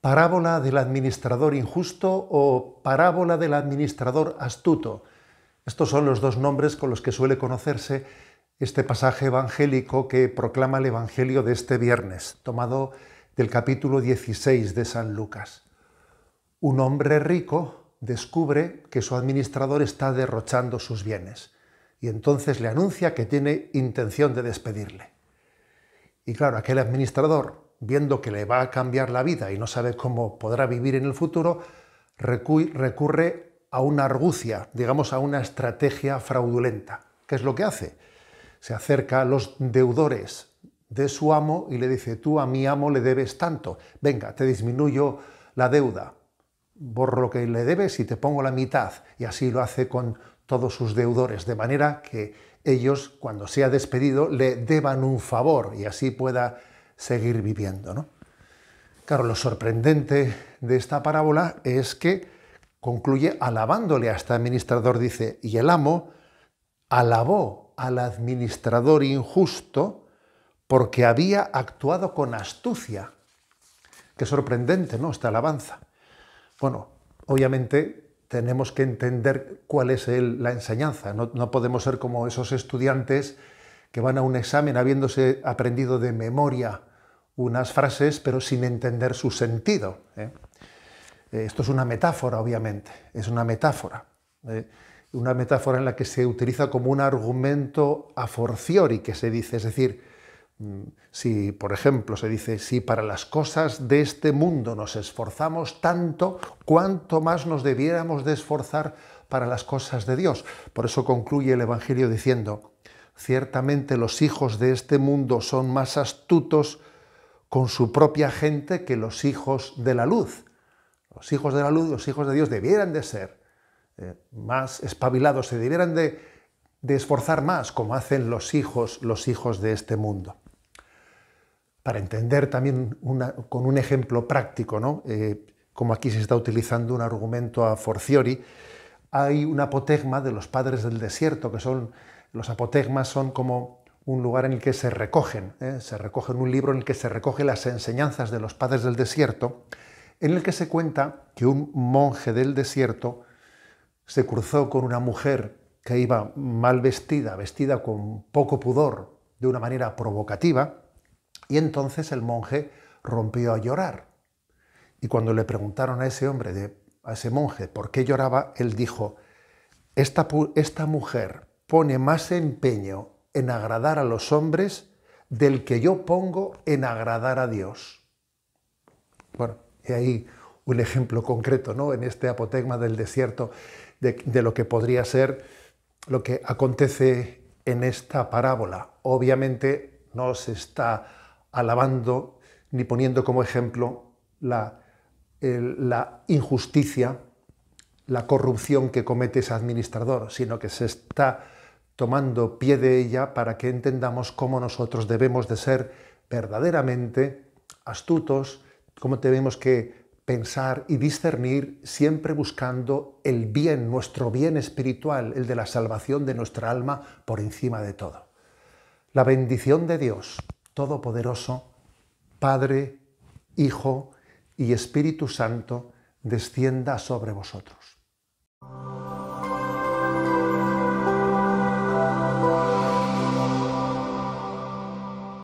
parábola del administrador injusto o parábola del administrador astuto. Estos son los dos nombres con los que suele conocerse este pasaje evangélico que proclama el Evangelio de este viernes, tomado del capítulo 16 de San Lucas. Un hombre rico descubre que su administrador está derrochando sus bienes y entonces le anuncia que tiene intención de despedirle. Y claro, aquel administrador, viendo que le va a cambiar la vida y no sabe cómo podrá vivir en el futuro, recurre a una argucia, digamos a una estrategia fraudulenta. ¿Qué es lo que hace? Se acerca a los deudores de su amo y le dice, tú a mi amo le debes tanto, venga, te disminuyo la deuda, borro lo que le debes y te pongo la mitad. Y así lo hace con todos sus deudores, de manera que ellos, cuando sea despedido, le deban un favor y así pueda seguir viviendo. ¿no? Claro, lo sorprendente de esta parábola es que concluye alabándole a este administrador, dice, y el amo alabó al administrador injusto porque había actuado con astucia. Qué sorprendente, ¿no? Esta alabanza. Bueno, obviamente tenemos que entender cuál es la enseñanza. no podemos ser como esos estudiantes que van a un examen habiéndose aprendido de memoria unas frases pero sin entender su sentido. ¿eh? Eh, esto es una metáfora, obviamente, es una metáfora. ¿eh? Una metáfora en la que se utiliza como un argumento a forciori que se dice, es decir, mm, si, por ejemplo, se dice, si para las cosas de este mundo nos esforzamos tanto, cuánto más nos debiéramos de esforzar para las cosas de Dios. Por eso concluye el Evangelio diciendo, ciertamente los hijos de este mundo son más astutos con su propia gente que los hijos de la luz. Los hijos de la luz, los hijos de Dios debieran de ser eh, más espabilados, se debieran de, esforzar más, como hacen los hijos, los hijos de este mundo para entender también con un ejemplo práctico, ¿no? Eh, como aquí se está utilizando un argumento a forciori, hay un apotegma de los padres del desierto, que son, los apotegmas son como un lugar en el que se recogen, ¿eh? se recogen un libro en el que se recogen las enseñanzas de los padres del desierto, en el que se cuenta que un monje del desierto se cruzó con una mujer que iba mal vestida, vestida con poco pudor, de una manera provocativa, y entonces el monje rompió a llorar. Y cuando le preguntaron a ese hombre, de, a ese monje, por qué lloraba, él dijo, esta, esta mujer pone más empeño en agradar a los hombres del que yo pongo en agradar a Dios. Bueno, y ahí un ejemplo concreto, ¿no? En este apotegma del desierto, de, lo que podría ser lo que acontece en esta parábola. Obviamente no se está alabando ni poniendo como ejemplo la, la injusticia, la corrupción que comete ese administrador, sino que se está tomando pie de ella para que entendamos cómo nosotros debemos de ser verdaderamente astutos, cómo tenemos que pensar y discernir siempre buscando el bien, nuestro bien espiritual, el de la salvación de nuestra alma por encima de todo. La bendición de Dios Todopoderoso, Padre, Hijo y Espíritu Santo, descienda sobre vosotros.